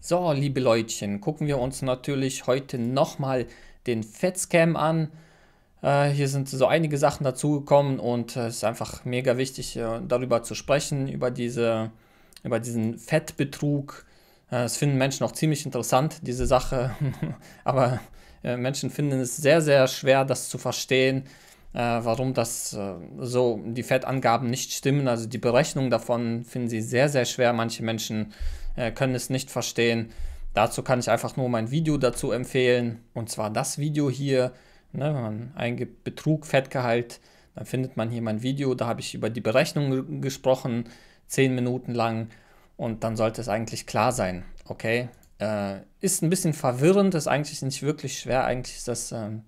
So, liebe Leutchen, gucken wir uns natürlich heute nochmal den Fettscam an. Äh, hier sind so einige Sachen dazugekommen und äh, es äh, ist einfach mega wichtig, äh, darüber zu sprechen, über, diese, über diesen Fettbetrug. Äh, das finden Menschen auch ziemlich interessant, diese Sache, aber äh, Menschen finden es sehr, sehr schwer, das zu verstehen. warum das so die Fettangaben nicht stimmen, also die Berechnung davon finden sie sehr, sehr schwer. Manche Menschen äh, können es nicht verstehen. Dazu kann ich einfach nur mein Video dazu empfehlen. Und zwar das Video hier. Ne, wenn man eingibt Betrug, Fettgehalt, dann findet man hier mein Video. Da habe ich über die Berechnung gesprochen, zehn Minuten lang. Und dann sollte es eigentlich klar sein. Okay. Äh, ist ein bisschen verwirrend, ist eigentlich nicht wirklich schwer. Eigentlich ist das ähm,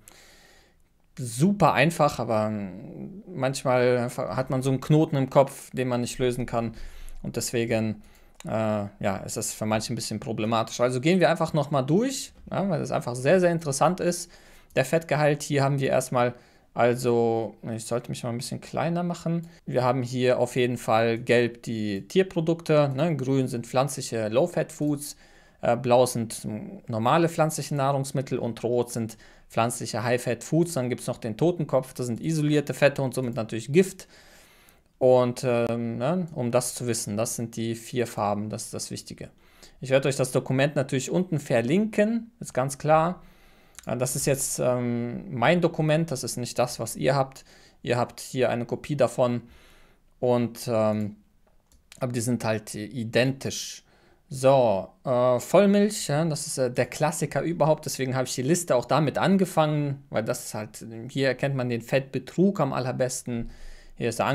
super einfach, aber ähm, manchmal hat man so einen Knoten im Kopf, den man nicht lösen kann. Und deswegen äh, ja, ist das für manche ein bisschen problematisch. Also gehen wir einfach nochmal durch, ja, weil es einfach sehr, sehr interessant ist. Der Fettgehalt, hier haben wir erstmal, also ich sollte mich mal ein bisschen kleiner machen. Wir haben hier auf jeden Fall gelb die Tierprodukte, ne? grün sind pflanzliche Low-Fat-Foods, äh, blau sind normale pflanzliche Nahrungsmittel und rot sind pflanzliche High-Fat-Foods. Dann gibt es noch den Totenkopf, das sind isolierte Fette und somit natürlich Gift. Und ähm, ne, um das zu wissen, das sind die vier Farben, das ist das Wichtige. Ich werde euch das Dokument natürlich unten verlinken, ist ganz klar. Äh, das ist jetzt ähm, mein Dokument, das ist nicht das, was ihr habt. Ihr habt hier eine Kopie davon und ähm, aber die sind halt identisch. So, äh, Vollmilch, ja, das ist äh, der Klassiker überhaupt, deswegen habe ich die Liste auch damit angefangen, weil das ist halt, hier erkennt man den Fettbetrug am allerbesten. Hier ist der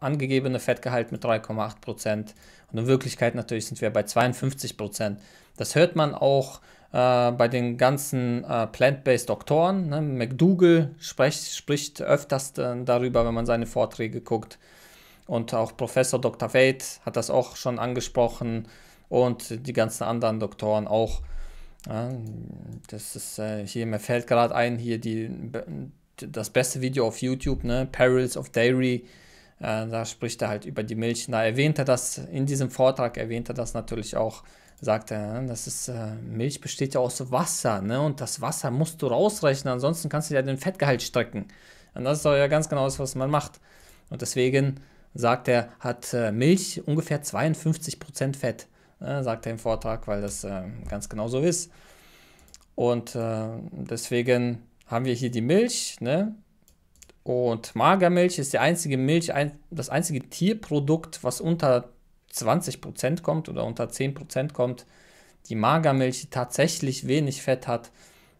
angegebene Fettgehalt mit 3,8% und in Wirklichkeit natürlich sind wir bei 52%. Das hört man auch äh, bei den ganzen äh, Plant-Based Doktoren. Ne? McDougall spricht, spricht öfters äh, darüber, wenn man seine Vorträge guckt. Und auch Professor Dr. Wade hat das auch schon angesprochen und die ganzen anderen Doktoren auch. Ja, das ist, äh, hier, mir fällt gerade ein, hier die das beste Video auf YouTube, ne? Perils of Dairy. Äh, da spricht er halt über die Milch. Da erwähnt er das, in diesem Vortrag erwähnt er das natürlich auch, sagt er, ne? das ist, äh, Milch besteht ja aus Wasser, ne? Und das Wasser musst du rausrechnen, ansonsten kannst du ja den Fettgehalt strecken. Und das ist doch ja ganz genau das, was man macht. Und deswegen sagt er, hat äh, Milch ungefähr 52% Fett, ne? sagt er im Vortrag, weil das ähm, ganz genau so ist. Und äh, deswegen haben wir hier die Milch, ne? Und Magermilch ist die einzige Milch, ein, das einzige Tierprodukt, was unter 20% kommt oder unter 10% kommt. Die Magermilch, die tatsächlich wenig Fett hat,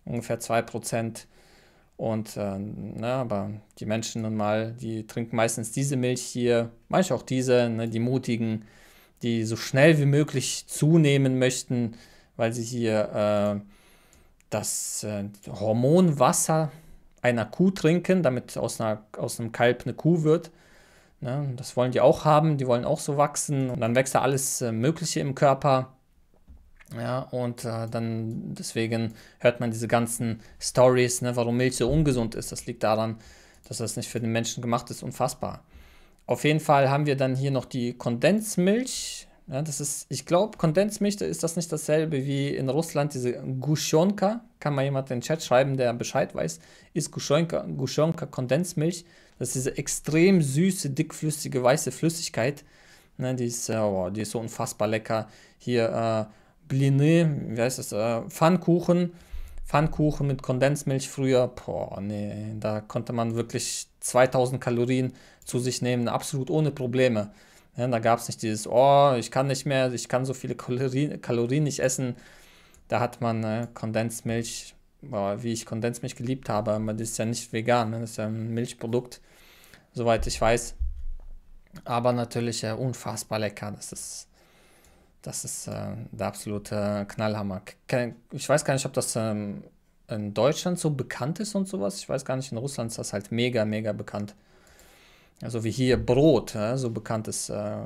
ungefähr 2%. Und äh, na, ne, aber die Menschen nun mal, die trinken meistens diese Milch hier, manchmal auch diese, ne, die mutigen, die so schnell wie möglich zunehmen möchten, weil sie hier äh, das äh, Hormon einer Kuh trinken, damit aus, einer, aus einem Kalb eine Kuh wird. Ne? Das wollen die auch haben, die wollen auch so wachsen. Und dann wächst da alles äh, Mögliche im Körper. Ja, und äh, dann deswegen hört man diese ganzen Stories, ne, warum Milch so ungesund ist. Das liegt daran, dass das nicht für den Menschen gemacht ist. Unfassbar. Auf jeden Fall haben wir dann hier noch die Kondensmilch, ja, das ist, ich glaube, Kondensmilch ist das nicht dasselbe wie in Russland diese Guschonka. Kann mal jemand in den Chat schreiben, der Bescheid weiß. Ist Guschonka, Guschonka Kondensmilch. Das ist diese extrem süße, dickflüssige, weiße Flüssigkeit. Ne, die, ist, äh, oh, die ist so unfassbar lecker. Hier äh, Blini, wie heißt das? Äh, Pfannkuchen. Pfannkuchen mit Kondensmilch früher, boah, nee, da konnte man wirklich 2000 Kalorien zu sich nehmen, absolut ohne Probleme. Ja, ne, da gab es nicht dieses, oh, ich kann nicht mehr, ich kann so viele Kalorien, Kalorien nicht essen. Da hat man äh, ne, Kondensmilch, boah, wie ich Kondensmilch geliebt habe, aber das ist ja nicht vegan, ne? das ist ja ein Milchprodukt, soweit ich weiß. Aber natürlich äh, unfassbar lecker, das ist, das ist äh, der absolute Knallhammer. Ich weiß gar nicht, ob das ähm, in Deutschland so bekannt ist und sowas. Ich weiß gar nicht, in Russland ist das halt mega, mega bekannt also wie hier Brot, ja, so bekannt ist äh,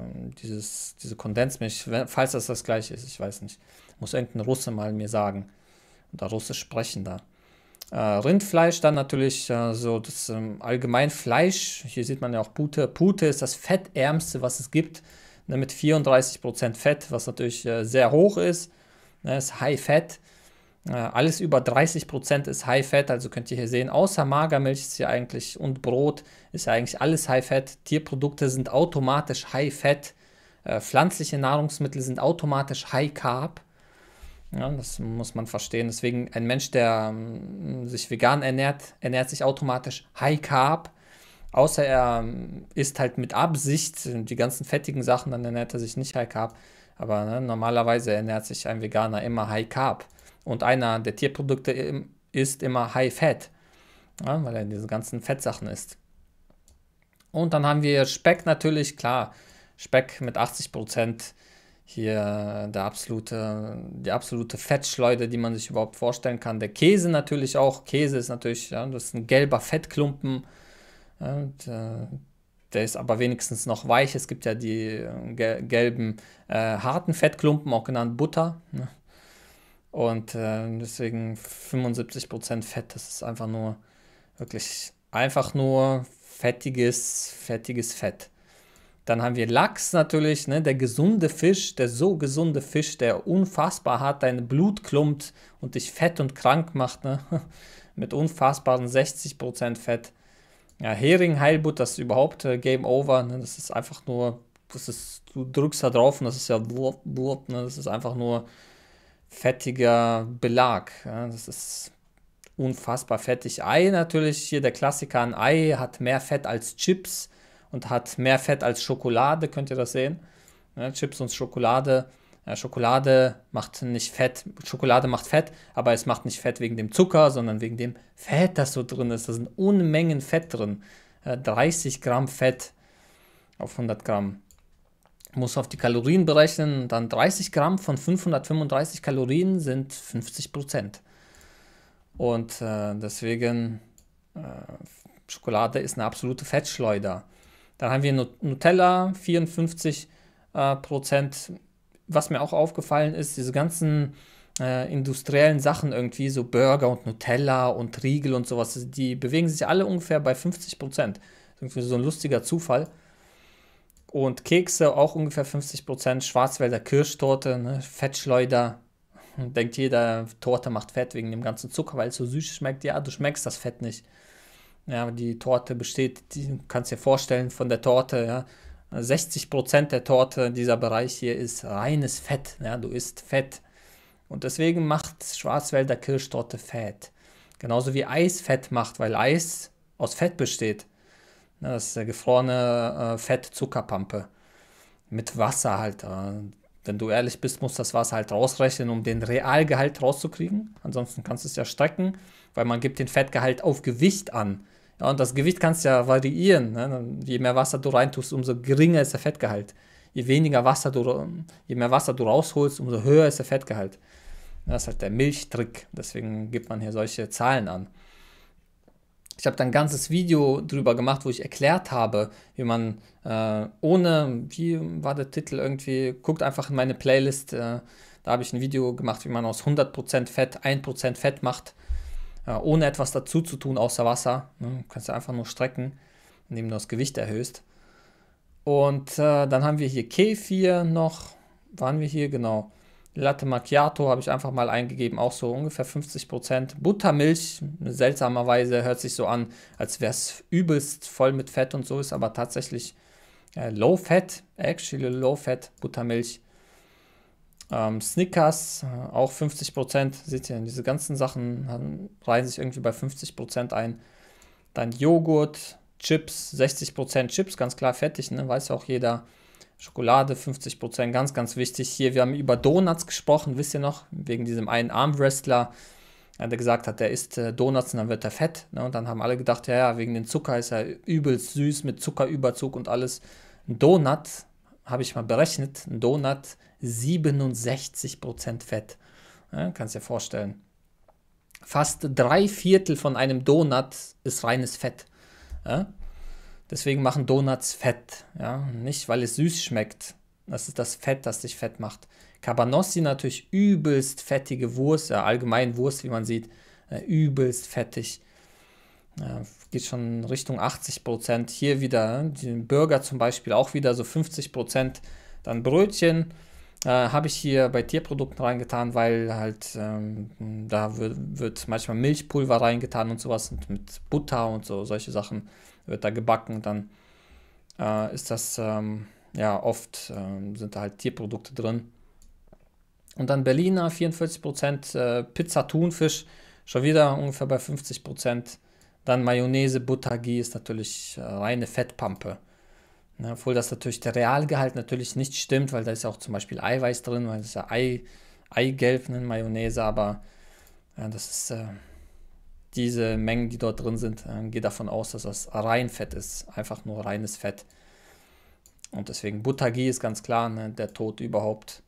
dieses, diese Kondensmilch, falls das das gleiche ist, ich weiß nicht. Muss irgendein Russe mal mir sagen. Oder Russisch sprechen da. Äh, Rindfleisch dann natürlich äh, so das ähm, allgemein Fleisch. Hier sieht man ja auch Pute. Pute ist das fettärmste, was es gibt. Ne, mit 34% Fett, was natürlich äh, sehr hoch ist. Ne, ist High Fett. Äh, alles über 30% Prozent ist High Fat, also könnt ihr hier sehen, außer Magermilch ist ja eigentlich und Brot ist ja eigentlich alles High Fat. Tierprodukte sind automatisch High Fat. Äh, pflanzliche Nahrungsmittel sind automatisch High Carb. Ja, das muss man verstehen. Deswegen ein Mensch, der ähm, sich vegan ernährt, ernährt sich automatisch High Carb. Außer er ähm, isst halt mit Absicht die ganzen fettigen Sachen, dann ernährt er sich nicht High Carb. Aber ne, normalerweise ernährt sich ein Veganer immer High Carb. Und einer der Tierprodukte ist immer High Fat, ja, weil er diese ganzen Fettsachen isst. Und dann haben wir Speck natürlich, klar, Speck mit 80 Prozent hier der absolute, die absolute Fettschleude, die man sich überhaupt vorstellen kann. Der Käse natürlich auch. Käse ist natürlich, ja, das ist ein gelber Fettklumpen. Und, äh, der ist aber wenigstens noch weich. Es gibt ja die äh, gelben, äh, harten Fettklumpen, auch genannt Butter. Ne? Und äh, deswegen 75% Fett, das ist einfach nur wirklich einfach nur fettiges, fettiges Fett. Dann haben wir Lachs natürlich, ne, der gesunde Fisch, der so gesunde Fisch, der unfassbar hart dein Blut klumpt und dich fett und krank macht, ne, mit unfassbaren 60% Fett. Ja, Hering, Heilbutt, das ist überhaupt äh, Game Over, ne, das ist einfach nur, das ist, du drückst da drauf und das ist ja blub, blub, ne, das ist einfach nur fettiger Belag. Ja, das ist unfassbar fettig. Ei natürlich, hier der Klassiker, ein Ei hat mehr Fett als Chips und hat mehr Fett als Schokolade, könnt ihr das sehen? Ja, Chips und Schokolade. Ja, Schokolade macht nicht Fett, Schokolade macht Fett, aber es macht nicht Fett wegen dem Zucker, sondern wegen dem Fett, das so drin ist. Da sind Unmengen Fett drin. 30 Gramm Fett auf 100 Gramm muss auf die Kalorien berechnen, dann 30 Gramm von 535 Kalorien sind 50 Prozent. Und äh, deswegen, äh, Schokolade ist eine absolute Fettschleuder. Dann haben wir Nutella, 54 äh, Prozent. Was mir auch aufgefallen ist, diese ganzen äh, industriellen Sachen irgendwie, so Burger und Nutella und Riegel und sowas, die bewegen sich alle ungefähr bei 50 Prozent. Irgendwie so ein lustiger Zufall und Kekse, auch ungefähr 50%, Schwarzwälder Kirschtorte, ne? Fettschleuder. Denkt jeder, Torte macht Fett wegen dem ganzen Zucker, weil es so süß schmeckt. Ja, du schmeckst das Fett nicht. Ja, die Torte besteht, die kannst dir vorstellen, von der Torte, ja, 60% der Torte, in dieser Bereich hier, ist reines Fett. Ja, du isst Fett. Und deswegen macht Schwarzwälder Kirschtorte Fett. Genauso wie Eis Fett macht, weil Eis aus Fett besteht. Ne, das ist der gefrorene äh, Fettzuckerpampe mit Wasser halt. Äh. wenn du ehrlich bist, musst du das Wasser halt rausrechnen, um den Realgehalt rauszukriegen. Ansonsten kannst du es ja strecken, weil man gibt den Fettgehalt auf Gewicht an. Ja, und das Gewicht kannst du ja variieren. Ne? Je mehr Wasser du reintust, umso geringer ist der Fettgehalt. Je weniger Wasser du, je mehr Wasser du rausholst, umso höher ist der Fettgehalt. Das ist halt der Milchtrick. Deswegen gibt man hier solche Zahlen an ich habe da ein ganzes Video drüber gemacht, wo ich erklärt habe, wie man äh, ohne, wie war der Titel irgendwie, guckt einfach in meine Playlist, äh, da habe ich ein Video gemacht, wie man aus 100% Fett 1% Fett macht, äh, ohne etwas dazu zu tun außer Wasser. Ne? Du kannst ja einfach nur strecken, indem du das Gewicht erhöhst. Und äh, dann haben wir hier Kefir noch, waren wir hier, genau. Latte Macchiato habe ich einfach mal eingegeben, auch so ungefähr 50%. Buttermilch, seltsamerweise hört sich so an, als wäre es übelst voll mit Fett und so, ist aber tatsächlich äh, Low Fat, actually Low Fat Buttermilch. Ähm, Snickers, äh, auch 50%. Seht ihr, diese ganzen Sachen haben, äh, reihen sich irgendwie bei 50% ein. Dann Joghurt, Chips, 60% Chips, ganz klar fettig, ne? weiß ja auch jeder. Schokolade 50%, ganz, ganz wichtig hier. Wir haben über Donuts gesprochen, wisst ihr noch, wegen diesem einen Armwrestler, der gesagt hat, der isst äh, Donuts und dann wird er fett. Ne? Und dann haben alle gedacht, ja, ja, wegen dem Zucker ist er übelst süß mit Zuckerüberzug und alles. Ein Donut, habe ich mal berechnet, ein Donut 67% Fett. Ja, kannst dir vorstellen. Fast drei Viertel von einem Donut ist reines Fett. Ja? Deswegen machen Donuts fett, ja, nicht weil es süß schmeckt. Das ist das Fett, das dich fett macht. Cabanossi natürlich übelst fettige Wurst, ja, allgemein Wurst, wie man sieht, äh, übelst fettig. Ja, geht schon Richtung 80 Prozent. Hier wieder, ne, den Burger zum Beispiel auch wieder so 50 Prozent. Dann Brötchen, äh, habe ich hier bei Tierprodukten reingetan, weil halt ähm, da wird, manchmal Milchpulver reingetan und sowas und mit Butter und so solche Sachen wird da gebacken. Dann äh, ist das ähm, ja oft ähm, sind da halt Tierprodukte drin. Und dann Berliner 44% äh, Pizza Thunfisch, schon wieder ungefähr bei 50%. Prozent. Dann Mayonnaise, Butter, Ghee ist natürlich äh, reine Fettpampe. Ne, obwohl das natürlich der Realgehalt natürlich nicht stimmt, weil da ist ja auch zum Beispiel Eiweiß drin, weil das ist ja Ei, Eigelb, in ne, Mayonnaise, aber ja, das ist äh, diese Mengen, die dort drin sind, äh, gehe davon aus, dass das rein Fett ist, einfach nur reines Fett. Und deswegen Buttergie ist ganz klar ne, der Tod überhaupt.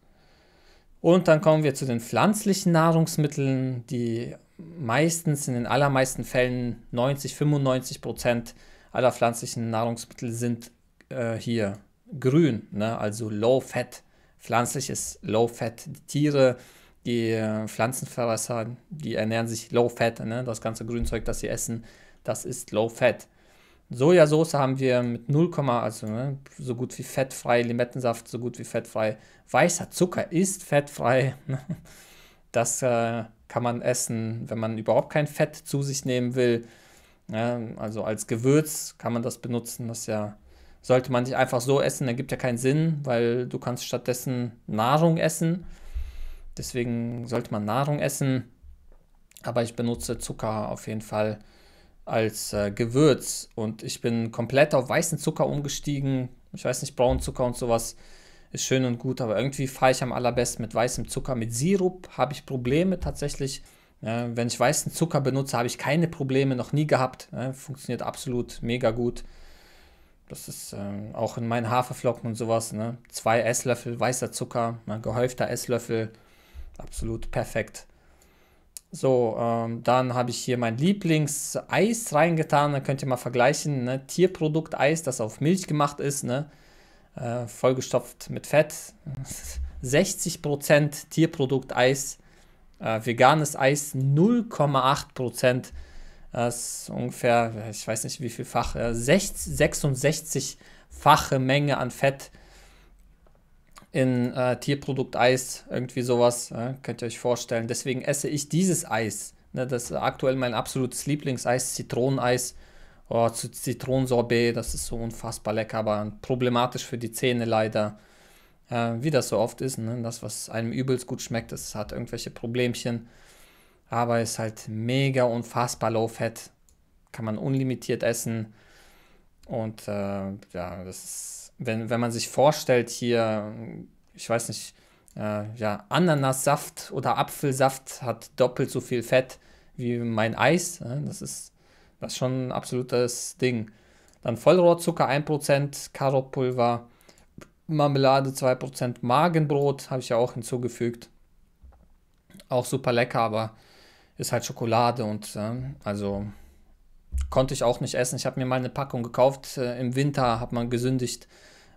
Und dann kommen wir zu den pflanzlichen Nahrungsmitteln, die meistens in den allermeisten Fällen 90, 95 Prozent aller pflanzlichen Nahrungsmittel sind äh, hier grün, ne? also Low Fat. Pflanzlich ist Low Fat. Die Tiere, die äh, Pflanzenverwässer, die ernähren sich Low Fat. Ne? Das ganze Grünzeug, das sie essen, das ist Low Fat. Sojasauce haben wir mit 0, also ne, so gut wie fettfrei, Limettensaft so gut wie fettfrei. Weißer Zucker ist fettfrei. Ne? Das äh, kann man essen, wenn man überhaupt kein Fett zu sich nehmen will. Ja, ne? also als Gewürz kann man das benutzen, das ist ja sollte man nicht einfach so essen, dann gibt ja keinen Sinn, weil du kannst stattdessen Nahrung essen. Deswegen sollte man Nahrung essen. Aber ich benutze Zucker auf jeden Fall als äh, Gewürz und ich bin komplett auf weißen Zucker umgestiegen. Ich weiß nicht, braunen Zucker und sowas ist schön und gut, aber irgendwie fahre ich am allerbesten mit weißem Zucker. Mit Sirup habe ich Probleme tatsächlich. Ja, wenn ich weißen Zucker benutze, habe ich keine Probleme, noch nie gehabt. Ja, funktioniert absolut mega gut. Das ist ähm, auch in meinen Haferflocken und sowas, ne? Zwei Esslöffel weißer Zucker, ne? gehäufter Esslöffel, absolut perfekt. So, ähm, dann habe ich hier mein Lieblings-Eis reingetan. Da könnt ihr mal vergleichen. Ne? Tierprodukteis, das auf Milch gemacht ist, ne? äh, vollgestopft mit Fett. 60% Tierprodukteis, äh, veganes Eis 0,8%. Das ist ungefähr, ich weiß nicht wie vielfach, 66-fache äh, Menge an Fett in äh, Tierprodukt irgendwie sowas, äh, könnt ihr euch vorstellen. Deswegen esse ich dieses Eis. Ne, das ist aktuell mein absolutes Lieblingseis, Zitroneneis. Oh, zu Zitronensorbet, das ist so unfassbar lecker, aber problematisch für die Zähne leider. Äh, wie das so oft ist, ne? das, was einem übelst gut schmeckt, das hat irgendwelche Problemchen aber ist halt mega unfassbar low fat. Kann man unlimitiert essen. Und äh, ja, das ist, wenn, wenn man sich vorstellt, hier, ich weiß nicht, äh, ja, Ananassaft oder Apfelsaft hat doppelt so viel Fett wie mein Eis. Äh, das, ist, das ist schon ein absolutes Ding. Dann Vollrohrzucker 1%, Karottpulver, Marmelade 2%, Magenbrot habe ich ja auch hinzugefügt. Auch super lecker, aber ist halt Schokolade und äh, also konnte ich auch nicht essen. Ich habe mir mal eine Packung gekauft äh, im Winter, hat man gesündigt,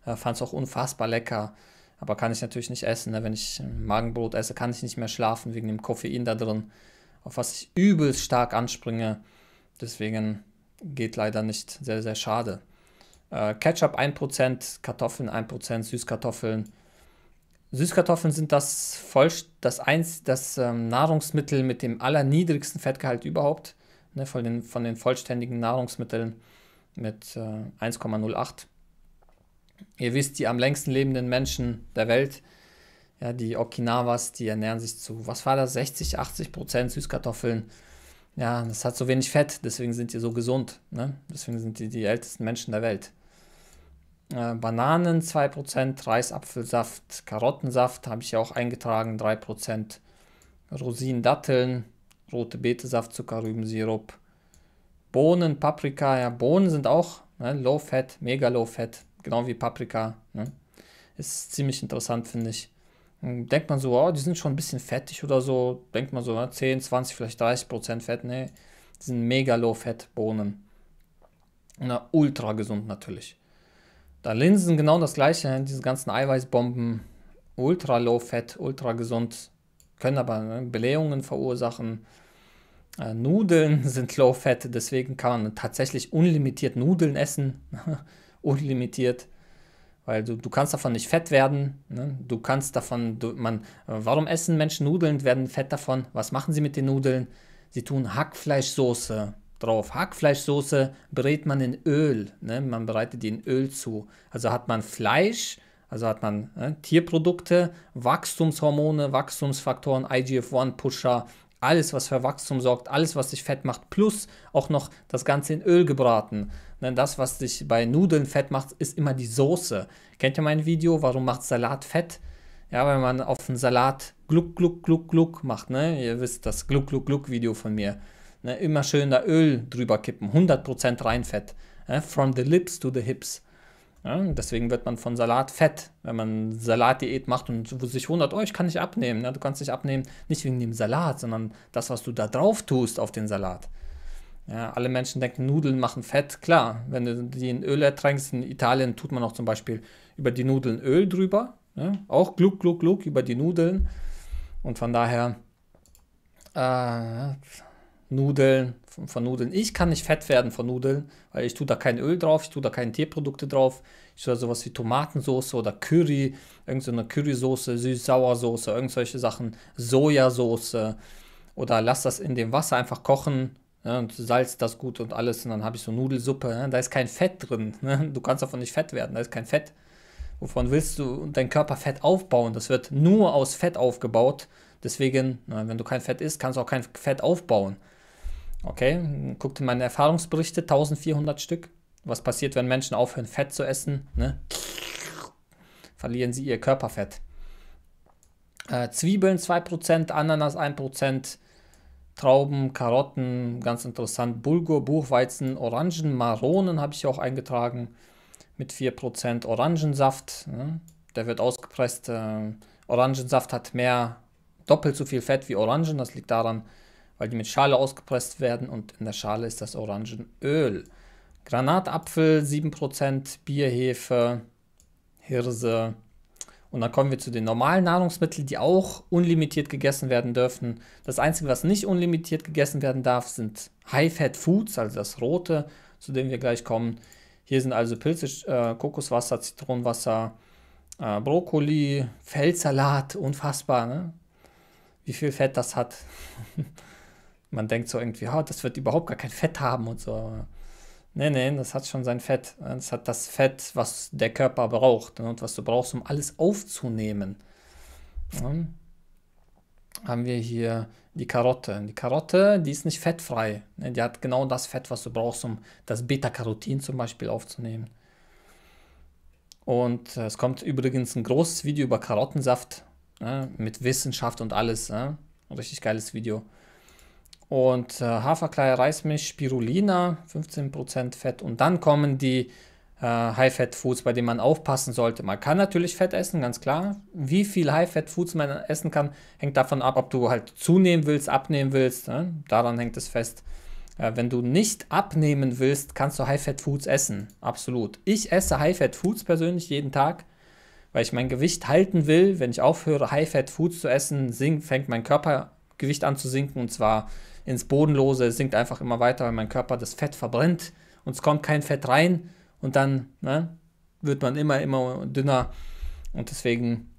äh, fand es auch unfassbar lecker, aber kann ich natürlich nicht essen. Ne? Wenn ich äh, Magenbrot esse, kann ich nicht mehr schlafen wegen dem Koffein da drin, auf was ich übelst stark anspringe. Deswegen geht leider nicht, sehr, sehr schade. Äh, Ketchup 1%, Kartoffeln 1%, Süßkartoffeln 1%. Süßkartoffeln sind das, voll, das, eins, das ähm, Nahrungsmittel mit dem allerniedrigsten Fettgehalt überhaupt, ne, von, den, von den vollständigen Nahrungsmitteln mit äh, 1,08. Ihr wisst, die am längsten lebenden Menschen der Welt, ja, die Okinawas, die ernähren sich zu, was war das, 60, 80 Prozent Süßkartoffeln. Ja, das hat so wenig Fett, deswegen sind die so gesund. Ne? Deswegen sind die die ältesten Menschen der Welt äh, Bananen 2%, Reisapfelsaft, Karottensaft habe ich ja auch eingetragen, 3%, Rosinen, Datteln, rote Betesaft, Zuckerrübensirup, Bohnen, Paprika, ja, Bohnen sind auch ne, Low Fat, mega Low Fat, genau wie Paprika. Ne? Ist ziemlich interessant, finde ich. Hm, denkt man so, oh, die sind schon ein bisschen fettig oder so. Denkt man so, ne, 10, 20, vielleicht 30 Prozent Fett. Ne, die sind mega Low Fat Bohnen. Na, ultra gesund natürlich. Da Linsen genau das gleiche, ne? diese ganzen Eiweißbomben, ultra low fat, ultra gesund, können aber ne, Blähungen verursachen. Äh, Nudeln sind low fat, deswegen kann man tatsächlich unlimitiert Nudeln essen, unlimitiert, weil du, du kannst davon nicht fett werden. Ne? Du kannst davon, du, man, warum essen Menschen Nudeln, werden fett davon? Was machen sie mit den Nudeln? Sie tun Hackfleischsoße drauf. Hackfleischsoße brät man in Öl. Ne? Man bereitet die in Öl zu. Also hat man Fleisch, also hat man ne? Tierprodukte, Wachstumshormone, Wachstumsfaktoren, IGF-1-Pusher, alles, was für Wachstum sorgt, alles, was sich fett macht, plus auch noch das Ganze in Öl gebraten. Denn ne, das, was sich bei Nudeln fett macht, ist immer die Soße. Kennt ihr mein Video, warum macht Salat fett? Ja, wenn man auf den Salat Gluck, Gluck, Gluck, Gluck macht. Ne? Ihr wisst das Gluck, Gluck, Gluck Video von mir. Ne, immer schön da Öl drüber kippen, 100% Reinfett. Ne, from the lips to the hips. Ja, deswegen wird man von Salat fett, wenn man Salatdiät macht und sich wundert, oh, ich kann nicht abnehmen. Ne? Du kannst nicht abnehmen, nicht wegen dem Salat, sondern das, was du da drauf tust auf den Salat. Ja, alle Menschen denken, Nudeln machen fett. Klar, wenn du die in Öl ertränkst, in Italien tut man auch zum Beispiel über die Nudeln Öl drüber. Ne? Auch gluck, gluck, gluck über die Nudeln. Und von daher, äh, Nudeln, von, von, Nudeln. Ich kann nicht fett werden von Nudeln, weil ich tue da kein Öl drauf, ich tue da keine Tierprodukte drauf. Ich tue da sowas wie Tomatensauce oder Curry, irgendeine Currysoße, Süß-Sauersoße, irgendwelche Sachen, Sojasauce oder lass das in dem Wasser einfach kochen ne, und salz das gut und alles und dann habe ich so Nudelsuppe. Ne, da ist kein Fett drin. Ne? Du kannst davon nicht fett werden, da ist kein Fett. Wovon willst du dein Körper Fett aufbauen? Das wird nur aus Fett aufgebaut. Deswegen, wenn du kein Fett isst, kannst du auch kein Fett aufbauen. Okay, guckt in meine Erfahrungsberichte, 1400 Stück. Was passiert, wenn Menschen aufhören, Fett zu essen? Ne? Verlieren sie ihr Körperfett. Äh, Zwiebeln 2%, Ananas 1%, Trauben, Karotten, ganz interessant. Bulgur, Buchweizen, Orangen, Maronen habe ich auch eingetragen mit 4%. Orangensaft, ne? der wird ausgepresst. Äh, Orangensaft hat mehr, doppelt so viel Fett wie Orangen. Das liegt daran, dass weil die mit Schale ausgepresst werden und in der Schale ist das Orangenöl. Granatapfel 7%, Bierhefe, Hirse. Und dann kommen wir zu den normalen Nahrungsmitteln, die auch unlimitiert gegessen werden dürfen. Das Einzige, was nicht unlimitiert gegessen werden darf, sind High-Fat Foods, also das Rote, zu dem wir gleich kommen. Hier sind also Pilze, äh, Kokoswasser, Zitronenwasser, äh, Brokkoli, Feldsalat, unfassbar, ne? Wie viel Fett das hat. man denkt so irgendwie, oh, das wird überhaupt gar kein Fett haben und so. Nee, nee, das hat schon sein Fett. Das hat das Fett, was der Körper braucht ne, und was du brauchst, um alles aufzunehmen. Ja. Haben wir hier die Karotte. Die Karotte, die ist nicht fettfrei. Ne, die hat genau das Fett, was du brauchst, um das Beta-Carotin zum Beispiel aufzunehmen. Und äh, es kommt übrigens ein großes Video über Karottensaft ne, mit Wissenschaft und alles. Ein richtig geiles Video und äh, Haferklei, Reismilch, Spirulina, 15% Fett. Und dann kommen die äh, High-Fat-Foods, bei denen man aufpassen sollte. Man kann natürlich Fett essen, ganz klar. Wie viel High-Fat-Foods man essen kann, hängt davon ab, ob du halt zunehmen willst, abnehmen willst. Ne? Daran hängt es fest. Äh, wenn du nicht abnehmen willst, kannst du High-Fat-Foods essen. Absolut. Ich esse High-Fat-Foods persönlich jeden Tag weil ich mein Gewicht halten will. Wenn ich aufhöre, High-Fat-Foods zu essen, sink, fängt mein Körpergewicht an zu sinken und zwar ins Bodenlose. Es sinkt einfach immer weiter, weil mein Körper das Fett verbrennt und es kommt kein Fett rein und dann ne, wird man immer, immer dünner. Und deswegen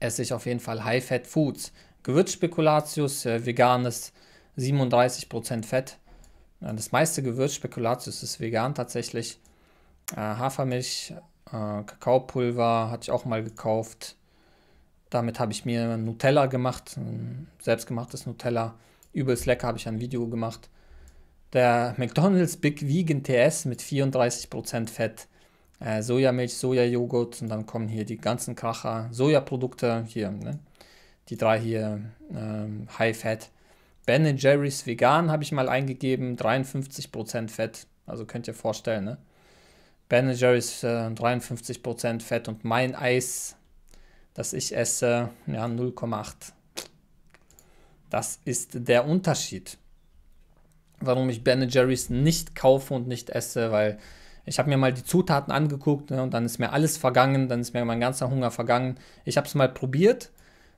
esse ich auf jeden Fall High-Fat Foods. Gewürzspekulatius, äh, veganes, 37% Fett. Das meiste Gewürz Spekulatius ist vegan tatsächlich. Äh, Hafermilch, äh, Kakaopulver hatte ich auch mal gekauft. Damit habe ich mir Nutella gemacht, selbstgemachtes Nutella übelst lecker, habe ich ein Video gemacht. Der McDonald's Big Vegan TS mit 34% Fett. Äh, Sojamilch, Sojajoghurt und dann kommen hier die ganzen Kracher, Sojaprodukte, hier, ne? die drei hier, ähm, High Fat. Ben Jerry's Vegan habe ich mal eingegeben, 53% Fett, also könnt ihr vorstellen, ne? Ben Jerry's äh, 53% Fett und mein Eis, das ich esse, ja 0,8 das ist der Unterschied, warum ich Ben Jerry's nicht kaufe und nicht esse, weil ich habe mir mal die Zutaten angeguckt ne, und dann ist mir alles vergangen, dann ist mir mein ganzer Hunger vergangen. Ich habe es mal probiert.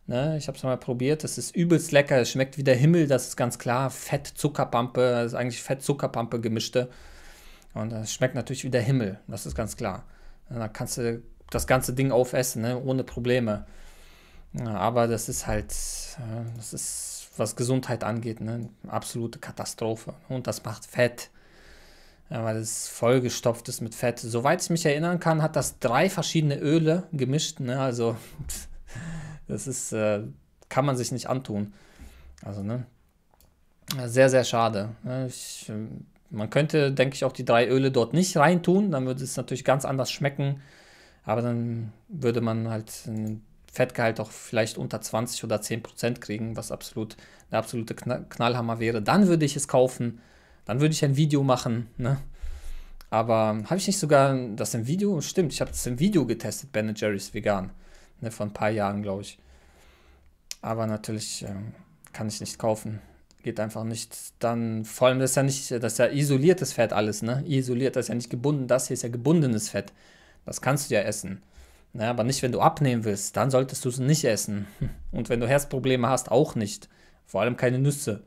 Ne, ich habe es mal probiert, es ist übelst lecker, es schmeckt wie der Himmel, das ist ganz klar. Fett, Zuckerpampe, das ist eigentlich Fett, Zuckerpampe gemischte. Und es schmeckt natürlich wie der Himmel, das ist ganz klar. Da kannst du das ganze Ding aufessen, ne, ohne Probleme. Ja, aber das ist halt, äh, das ist was Gesundheit angeht, ne, absolute Katastrophe. Und das macht Fett, weil es vollgestopft ist mit Fett. Soweit ich mich erinnern kann, hat das drei verschiedene Öle gemischt. Ne? Also das ist, äh, kann man sich nicht antun. Also, ne? Sehr, sehr schade. Ne? Ich, ähm, man könnte, denke ich, auch die drei Öle dort nicht reintun. Dann würde es natürlich ganz anders schmecken. Aber dann würde man halt äh, Fettgehalt auch vielleicht unter 20 oder 10 Prozent kriegen, was absolut eine absolute Knallhammer wäre. Dann würde ich es kaufen, dann würde ich ein Video machen. Ne? Aber habe ich nicht sogar das im Video? Stimmt, ich habe das im Video getestet, Ben Jerry's Vegan. Ne, vor ein paar Jahren, glaube ich. Aber natürlich äh, kann ich nicht kaufen. Geht einfach nicht. Dann, vor allem, das ist ja nicht, das ist ja isoliertes Fett alles, ne? Isoliert, das ist ja nicht gebunden. Das hier ist ja gebundenes Fett. Das kannst du ja essen. Ja, ne, aber nicht, wenn du abnehmen willst, dann solltest du es nicht essen. Und wenn du Herzprobleme hast, auch nicht. Vor allem keine Nüsse.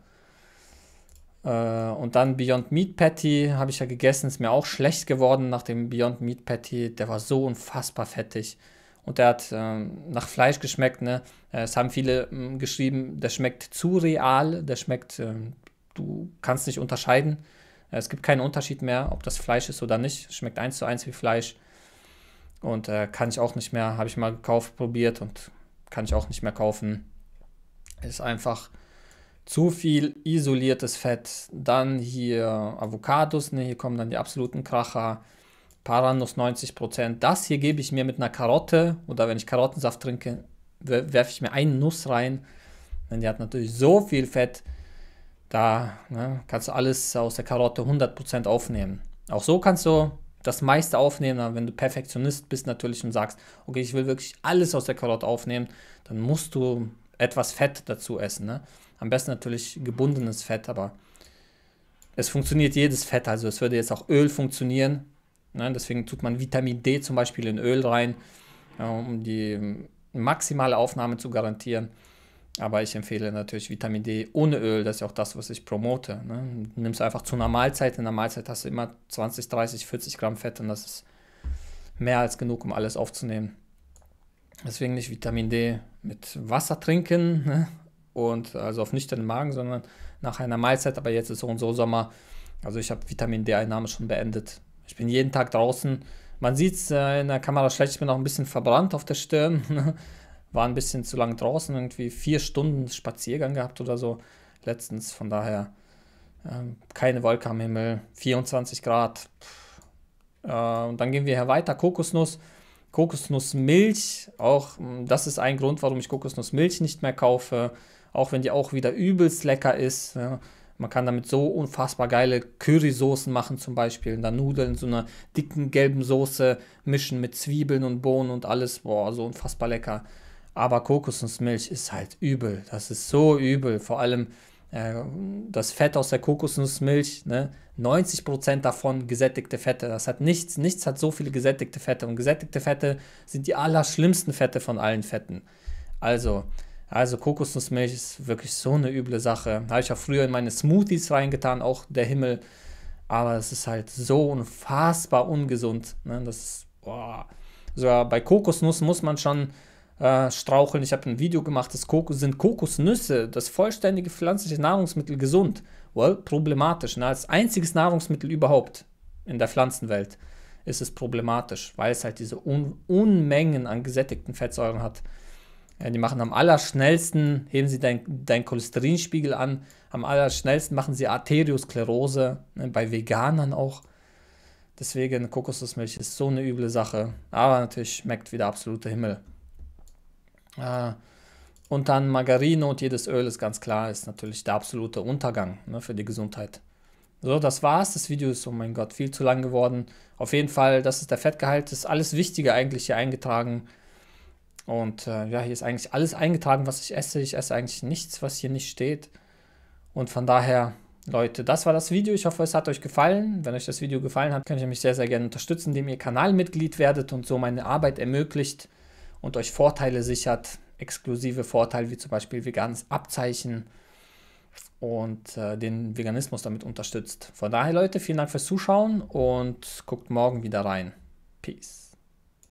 Äh, und dann Beyond Meat Patty habe ich ja gegessen, ist mir auch schlecht geworden nach dem Beyond Meat Patty. Der war so unfassbar fettig. Und der hat äh, nach Fleisch geschmeckt. Ne? Äh, es haben viele mh, mm, geschrieben, der schmeckt zu real, der schmeckt, äh, du kannst nicht unterscheiden. Äh, es gibt keinen Unterschied mehr, ob das Fleisch ist oder nicht. Schmeckt eins zu eins wie Fleisch. Und äh, kann ich auch nicht mehr, habe ich mal gekauft, probiert und kann ich auch nicht mehr kaufen. Ist einfach zu viel isoliertes Fett. Dann hier Avocados, ne, hier kommen dann die absoluten Kracher. Paranus 90%. Das hier gebe ich mir mit einer Karotte oder wenn ich Karottensaft trinke, werfe ich mir einen Nuss rein. Denn die hat natürlich so viel Fett, da ne, kannst du alles aus der Karotte 100% aufnehmen. Auch so kannst du das meiste aufnehmen. wenn du Perfektionist bist natürlich und sagst, okay, ich will wirklich alles aus der Karotte aufnehmen, dann musst du etwas Fett dazu essen. Ne? Am besten natürlich gebundenes Fett, aber es funktioniert jedes Fett. Also es würde jetzt auch Öl funktionieren. Ne? Deswegen tut man Vitamin D zum Beispiel in Öl rein, um die maximale Aufnahme zu garantieren. Aber ich empfehle natürlich Vitamin D ohne Öl, das ist ja auch das, was ich promote. Ne? Nimmst einfach zu einer Mahlzeit. In der Mahlzeit hast du immer 20, 30, 40 Gramm Fett und das ist mehr als genug, um alles aufzunehmen. Deswegen nicht Vitamin D mit Wasser trinken ne? und also auf nüchternen Magen, sondern nach einer Mahlzeit. Aber jetzt ist so und so Sommer. Also ich habe Vitamin D-Einnahme schon beendet. Ich bin jeden Tag draußen. Man sieht es äh, in der Kamera schlecht, ich bin auch ein bisschen verbrannt auf der Stirn. Ne? war ein bisschen zu lang draußen, irgendwie vier Stunden Spaziergang gehabt oder so letztens. Von daher ähm, keine Wolke am Himmel, 24 Grad. Äh, und dann gehen wir hier weiter. Kokosnuss, Kokosnussmilch. Auch hm, das ist ein Grund, warum ich Kokosnussmilch nicht mehr kaufe. Auch wenn die auch wieder übelst lecker ist. Ja. Man kann damit so unfassbar geile Currysoßen machen, zum Beispiel. Und dann Nudeln in so einer dicken gelben Soße mischen mit Zwiebeln und Bohnen und alles. Boah, so unfassbar lecker. Aber Kokosnussmilch ist halt übel. Das ist so übel. Vor allem äh, das Fett aus der Kokosnussmilch, ne? 90% davon gesättigte Fette. Das hat nichts, nichts hat so viele gesättigte Fette. Und gesättigte Fette sind die allerschlimmsten Fette von allen Fetten. Also, also Kokosnussmilch ist wirklich so eine üble Sache. Habe ich ja früher in meine Smoothies reingetan, auch der Himmel. Aber es ist halt so unfassbar ungesund. Ne? Das ist, boah. Sogar bei Kokosnuss muss man schon äh, straucheln. Ich habe ein Video gemacht, das Kokos, sind Kokosnüsse, das vollständige pflanzliche Nahrungsmittel gesund? Well, problematisch. Ne? Als einziges Nahrungsmittel überhaupt in der Pflanzenwelt ist es problematisch, weil es halt diese Un Unmengen an gesättigten Fettsäuren hat. Ja, äh, die machen am allerschnellsten, heben sie deinen dein Cholesterinspiegel an, am allerschnellsten machen sie Arteriosklerose, ne, bei Veganern auch. Deswegen Kokosnussmilch ist so eine üble Sache, aber natürlich schmeckt wieder absoluter Himmel. Äh, und dann Margarine und jedes Öl ist ganz klar, ist natürlich der absolute Untergang ne, für die Gesundheit. So, das war's. Das Video ist, oh mein Gott, viel zu lang geworden. Auf jeden Fall, das ist der Fettgehalt, ist alles Wichtige eigentlich hier eingetragen. Und äh, ja, hier ist eigentlich alles eingetragen, was ich esse. Ich esse eigentlich nichts, was hier nicht steht. Und von daher, Leute, das war das Video. Ich hoffe, es hat euch gefallen. Wenn euch das Video gefallen hat, könnt ihr mich sehr, sehr gerne unterstützen, indem ihr Kanalmitglied werdet und so meine Arbeit ermöglicht und euch Vorteile sichert, exklusive Vorteile wie zum Beispiel veganes Abzeichen und äh, den Veganismus damit unterstützt. Von daher Leute, vielen Dank fürs Zuschauen und guckt morgen wieder rein. Peace.